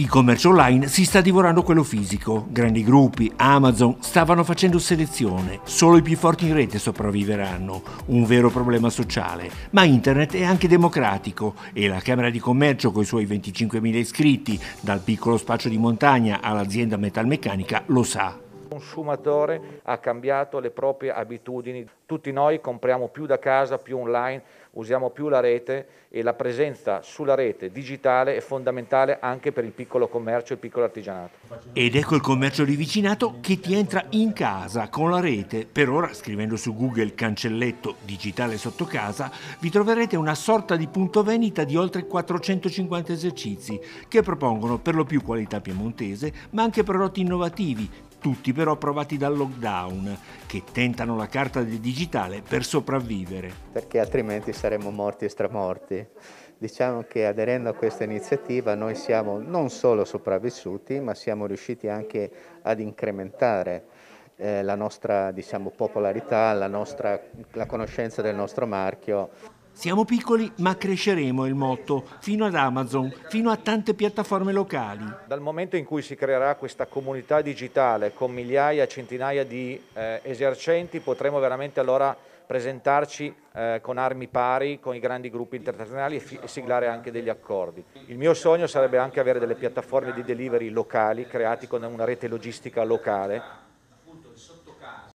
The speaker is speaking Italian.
Il commercio online si sta divorando quello fisico. Grandi gruppi, Amazon stavano facendo selezione. Solo i più forti in rete sopravviveranno. Un vero problema sociale. Ma internet è anche democratico e la Camera di Commercio con i suoi 25.000 iscritti, dal piccolo spaccio di montagna all'azienda metalmeccanica, lo sa consumatore ha cambiato le proprie abitudini. Tutti noi compriamo più da casa, più online, usiamo più la rete e la presenza sulla rete digitale è fondamentale anche per il piccolo commercio e il piccolo artigianato. Ed ecco il commercio di vicinato che ti entra in casa con la rete. Per ora, scrivendo su Google cancelletto digitale sotto casa, vi troverete una sorta di punto vendita di oltre 450 esercizi che propongono per lo più qualità piemontese, ma anche prodotti innovativi tutti però provati dal lockdown, che tentano la carta del digitale per sopravvivere. Perché altrimenti saremmo morti e stramorti. Diciamo che aderendo a questa iniziativa noi siamo non solo sopravvissuti, ma siamo riusciti anche ad incrementare eh, la nostra diciamo, popolarità, la, nostra, la conoscenza del nostro marchio. Siamo piccoli ma cresceremo il motto, fino ad Amazon, fino a tante piattaforme locali. Dal momento in cui si creerà questa comunità digitale con migliaia, centinaia di eh, esercenti, potremo veramente allora presentarci eh, con armi pari con i grandi gruppi internazionali e, e, siglare anche degli accordi. Il mio sogno sarebbe anche avere delle piattaforme di delivery locali create con una rete logistica locale